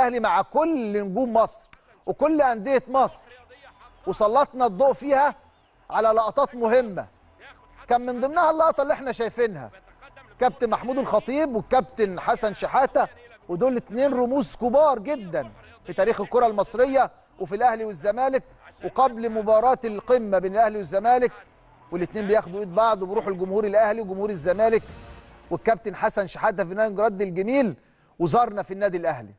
الاهلي مع كل نجوم مصر وكل انديه مصر وسلطنا الضوء فيها على لقطات مهمه كان من ضمنها اللقطه اللي احنا شايفينها كابتن محمود الخطيب والكابتن حسن شحاته ودول اتنين رموز كبار جدا في تاريخ الكره المصريه وفي الاهلي والزمالك وقبل مباراه القمه بين الاهلي والزمالك والاثنين بياخدوا ايد بعض وبروح الجمهور الاهلي وجمهور الزمالك والكابتن حسن شحاته في نادي الجميل وزارنا في النادي الاهلي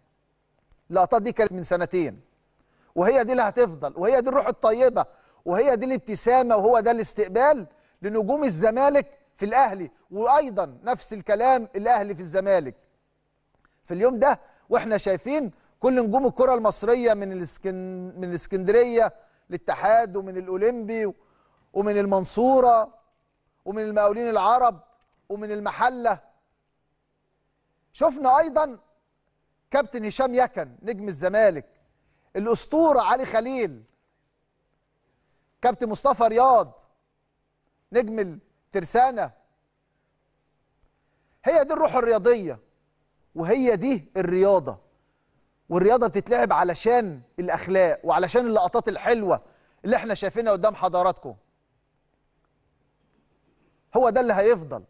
اللقطات دي كانت من سنتين وهي دي اللي هتفضل وهي دي الروح الطيبه وهي دي الابتسامه وهو ده الاستقبال لنجوم الزمالك في الاهلي وايضا نفس الكلام الاهلي في الزمالك في اليوم ده واحنا شايفين كل نجوم الكره المصريه من الاسكن من الاسكندريه للاتحاد ومن الاولمبي ومن المنصوره ومن المقاولين العرب ومن المحله شفنا ايضا كابتن هشام يكن نجم الزمالك الاسطوره علي خليل كابتن مصطفى رياض نجم الترسانه هي دي الروح الرياضيه وهي دي الرياضه والرياضه بتتلعب علشان الاخلاق وعلشان اللقطات الحلوه اللي احنا شايفينها قدام حضراتكم هو ده اللي هيفضل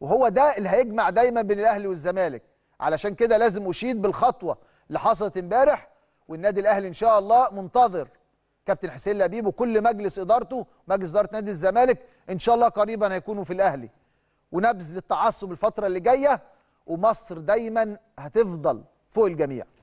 وهو ده اللي هيجمع دايما بين الاهلي والزمالك علشان كده لازم اشيد بالخطوه اللي حصلت امبارح والنادي الاهلي ان شاء الله منتظر كابتن حسين لبيب وكل مجلس ادارته مجلس اداره نادي الزمالك ان شاء الله قريبا هيكونوا في الاهلي ونبذ للتعصب الفتره اللي جايه ومصر دايما هتفضل فوق الجميع